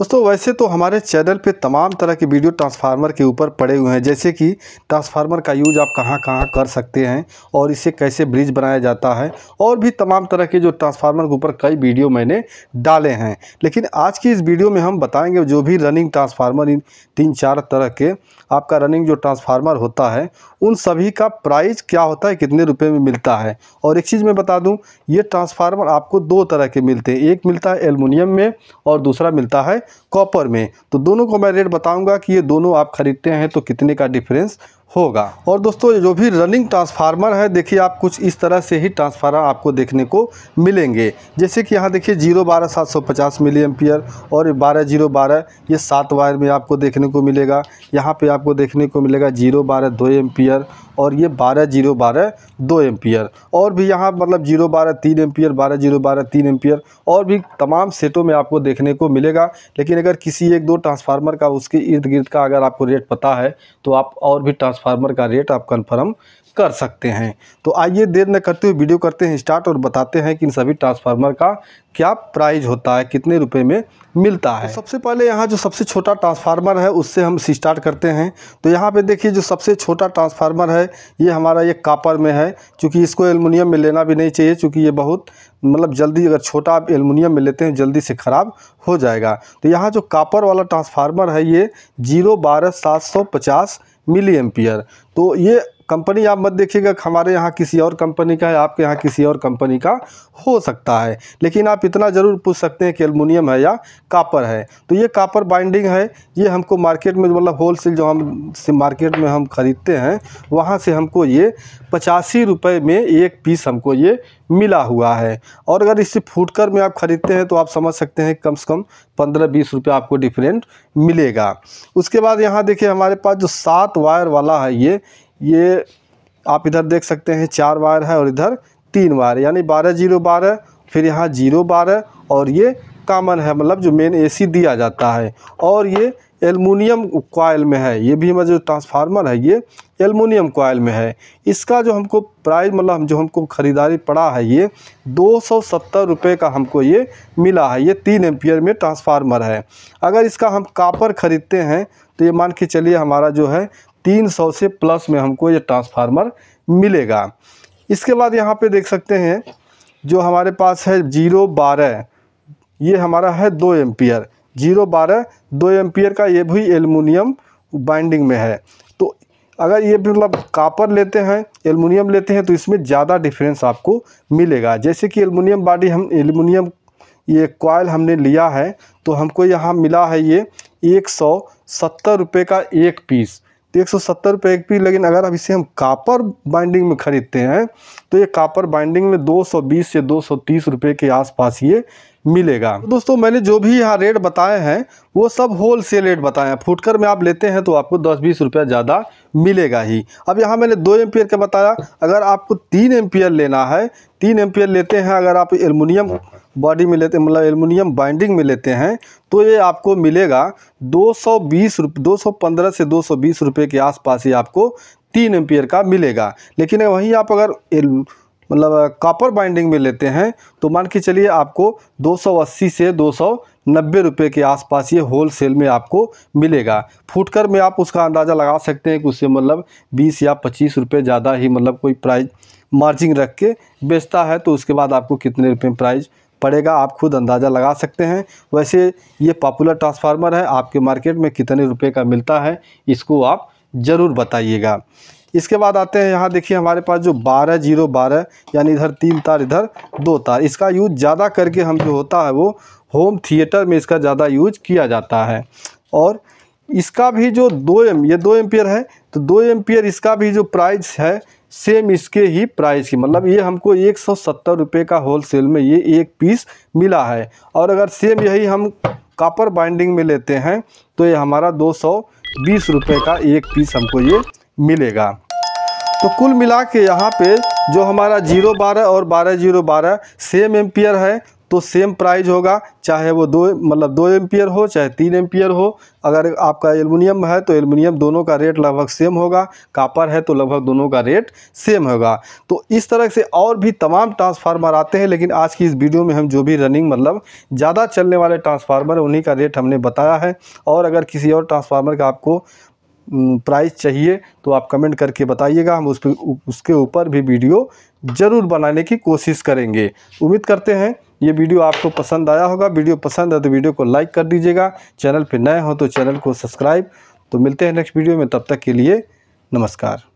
दोस्तों वैसे तो हमारे चैनल पे तमाम तरह के वीडियो ट्रांसफार्मर के ऊपर पड़े हुए हैं जैसे कि ट्रांसफार्मर का यूज आप कहाँ कहाँ कर सकते हैं और इसे कैसे ब्रिज बनाया जाता है और भी तमाम तरह के जो ट्रांसफार्मर के ऊपर कई वीडियो मैंने डाले हैं लेकिन आज की इस वीडियो में हम बताएंगे जो भी रनिंग ट्रांसफार्मर इन तीन चार तरह के आपका रनिंग जो ट्रांसफार्मर होता है उन सभी का प्राइस क्या होता है कितने रुपये में मिलता है और एक चीज़ मैं बता दूँ ये ट्रांसफार्मर आपको दो तरह के मिलते हैं एक मिलता है एलमिनियम में और दूसरा मिलता है कॉपर में तो दोनों को मैं रेट बताऊंगा कि ये दोनों आप ख़रीदते हैं तो कितने का डिफरेंस होगा और दोस्तों जो भी रनिंग ट्रांसफार्मर है देखिए आप कुछ इस तरह से ही ट्रांसफार्मर आपको देखने को मिलेंगे जैसे कि यहाँ देखिए जीरो बारह सात सौ पचास मिली एम्पियर और बारह जीरो बारह ये सात वायर में आपको देखने को मिलेगा यहाँ पे आपको देखने को मिलेगा जीरो बारह दो एम्पियर और ये बारह जीरो बारह दो एम्पियर और भी यहाँ मतलब जीरो बारह तीन एम्पियर बारह जीरो बारह तीन एम्पियर और भी तमाम सेटों में आपको देखने को मिलेगा लेकिन अगर किसी एक दो ट्रांसफार्मर का उसके इर्द गिर्द का अगर आपको रेट पता है तो आप और भी ट्रांसफार्मर का रेट आप कन्फर्म कर सकते हैं तो आइए देर न करते हुए वीडियो करते हैं स्टार्ट और बताते हैं कि इन सभी ट्रांसफार्मर का क्या प्राइस होता है कितने रुपए में मिलता तो है सबसे पहले यहाँ जो सबसे छोटा ट्रांसफार्मर है उससे हम स्टार्ट करते हैं तो यहाँ पे देखिए जो सबसे छोटा ट्रांसफार्मर है ये हमारा ये कापर में है क्योंकि इसको एलमिनियम में लेना भी नहीं चाहिए क्योंकि ये बहुत मतलब जल्दी अगर छोटा आप एलमिनियम में लेते हैं जल्दी से ख़राब हो जाएगा तो यहाँ जो कापर वाला ट्रांसफार्मर है ये जीरो बारह सात सौ पचास मिली एम्पियर तो ये कंपनी आप मत देखिएगा हमारे यहाँ किसी और कंपनी का है आपके यहाँ किसी और कंपनी का हो सकता है लेकिन आप इतना ज़रूर पूछ सकते हैं कि एलमिनियम है या कापर है तो ये कापर बाइंडिंग है ये हमको मार्केट में मतलब होल सेल जो हम से मार्केट में हम ख़रीदते हैं वहाँ से हमको ये पचासी रुपये में एक पीस हमको ये मिला हुआ है और अगर इसे फूटकर में आप ख़रीदते हैं तो आप समझ सकते हैं कम से कम पंद्रह बीस रुपये आपको डिफरेंट मिलेगा उसके बाद यहाँ देखिए हमारे पास जो सात वायर वाला है ये ये आप इधर देख सकते हैं चार वायर है और इधर तीन वायर यानी बारह जीरो बारह फिर यहाँ जीरो बारह और ये कामन है मतलब जो मेन एसी दिया जाता है और ये एलमिनियम कोयल में है ये भी मतलब जो ट्रांसफार्मर है ये एलमिनियम कोयल में है इसका जो हमको प्राइस मतलब हम जो हमको ख़रीदारी पड़ा है ये दो सौ सत्तर रुपये का हमको ये मिला है ये तीन एम्पियर में ट्रांसफार्मर है अगर इसका हम कापर ख़रीदते हैं तो ये मान के चलिए हमारा जो है तीन सौ से प्लस में हमको ये ट्रांसफार्मर मिलेगा इसके बाद यहाँ पे देख सकते हैं जो हमारे पास है जीरो बारह ये हमारा है दो एम्पियर जीरो बारह दो एम्पियर का ये भी एलमिनियम बाइंडिंग में है तो अगर ये मतलब कापर लेते हैं एलमिनियम लेते हैं तो इसमें ज़्यादा डिफरेंस आपको मिलेगा जैसे कि एलमिनियम बॉडी हम एलमिनियम ये कॉयल हमने लिया है तो हमको यहाँ मिला है ये एक सौ सत्तर रुपये का एक पीस तो एक सौ सत्तर रुपये एक पी लेकिन अगर अब इसे हम कापर बाइंडिंग में ख़रीदते हैं तो ये कापर बाइंडिंग में दो सौ बीस से दो सौ तीस रुपये के आसपास ये मिलेगा तो दोस्तों मैंने जो भी यहाँ रेट बताए हैं वो सब होल सेल रेट बताए हैं फुटकर में आप लेते हैं तो आपको दस बीस रुपया ज़्यादा मिलेगा ही अब यहाँ मैंने दो एम्पियर का बताया अगर आपको तीन एम्पियर लेना है तीन एम्पियर लेते हैं अगर आप एलमिनियम बॉडी में लेते मतलब एलमिनियम बाइंडिंग में लेते हैं तो ये आपको मिलेगा दो सौ बीस दो सौ पंद्रह से दो सौ बीस रुपये के आसपास ही आपको तीन एम्पियर का मिलेगा लेकिन वहीं आप अगर मतलब कॉपर बाइंडिंग में लेते हैं तो मान के चलिए आपको 280 से दो नब्बे रुपये के आसपास ये होल सेल में आपको मिलेगा फुटकर में आप उसका अंदाज़ा लगा सकते हैं कि उससे मतलब 20 या 25 रुपये ज़्यादा ही मतलब कोई प्राइस मार्जिन रख के बेचता है तो उसके बाद आपको कितने रुपये प्राइस पड़ेगा आप खुद अंदाज़ा लगा सकते हैं वैसे ये पॉपुलर ट्रांसफार्मर है आपके मार्केट में कितने रुपये का मिलता है इसको आप ज़रूर बताइएगा इसके बाद आते हैं यहाँ देखिए हमारे पास जो बारह जीरो बारह यानी इधर तीन तार इधर दो तार इसका यूज ज़्यादा करके हम जो होता है वो होम थिएटर में इसका ज़्यादा यूज किया जाता है और इसका भी जो दो एम ये दो एम्पियर है तो दो एम्पियर इसका भी जो प्राइस है सेम इसके ही प्राइस की मतलब ये हमको एक सौ सत्तर रुपये का होल सेल में ये एक पीस मिला है और अगर सेम यही हम कापर बाइंडिंग में लेते हैं तो ये हमारा दो सौ बीस रुपये का एक पीस हमको ये मिलेगा तो कुल मिला के यहाँ पे जो हमारा जीरो बारह और बारह जीरो बारह सेम एम्पियर है तो सेम प्राइस होगा चाहे वो दो मतलब दो एम्पियर हो चाहे तीन एम्पियर हो अगर आपका एलमिनियम है तो एलमिनियम दोनों का रेट लगभग सेम होगा कापर है तो लगभग दोनों का रेट सेम होगा तो इस तरह से और भी तमाम ट्रांसफार्मर आते हैं लेकिन आज की इस वीडियो में हम जो भी रनिंग मतलब ज़्यादा चलने वाले ट्रांसफार्मर उन्हीं का रेट हमने बताया है और अगर किसी और ट्रांसफार्मर का आपको प्राइस चाहिए तो आप कमेंट करके बताइएगा हम उस पर उसके ऊपर भी वीडियो ज़रूर बनाने की कोशिश करेंगे उम्मीद करते हैं ये वीडियो आपको पसंद आया होगा वीडियो पसंद है तो वीडियो को लाइक कर दीजिएगा चैनल पर नए हो तो चैनल को सब्सक्राइब तो मिलते हैं नेक्स्ट वीडियो में तब तक के लिए नमस्कार